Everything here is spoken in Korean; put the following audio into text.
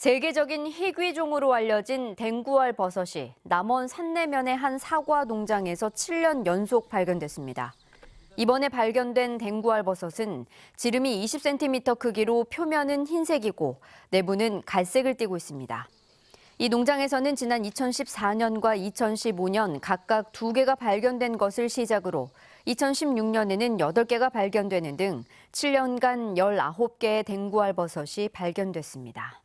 세계적인 희귀종으로 알려진 댕구알 버섯이 남원 산내면의 한 사과 농장에서 7년 연속 발견됐습니다. 이번에 발견된 댕구알 버섯은 지름이 20cm 크기로 표면은 흰색이고 내부는 갈색을 띠고 있습니다. 이 농장에서는 지난 2014년과 2015년 각각 2개가 발견된 것을 시작으로 2016년에는 8개가 발견되는 등 7년간 19개의 댕구알 버섯이 발견됐습니다.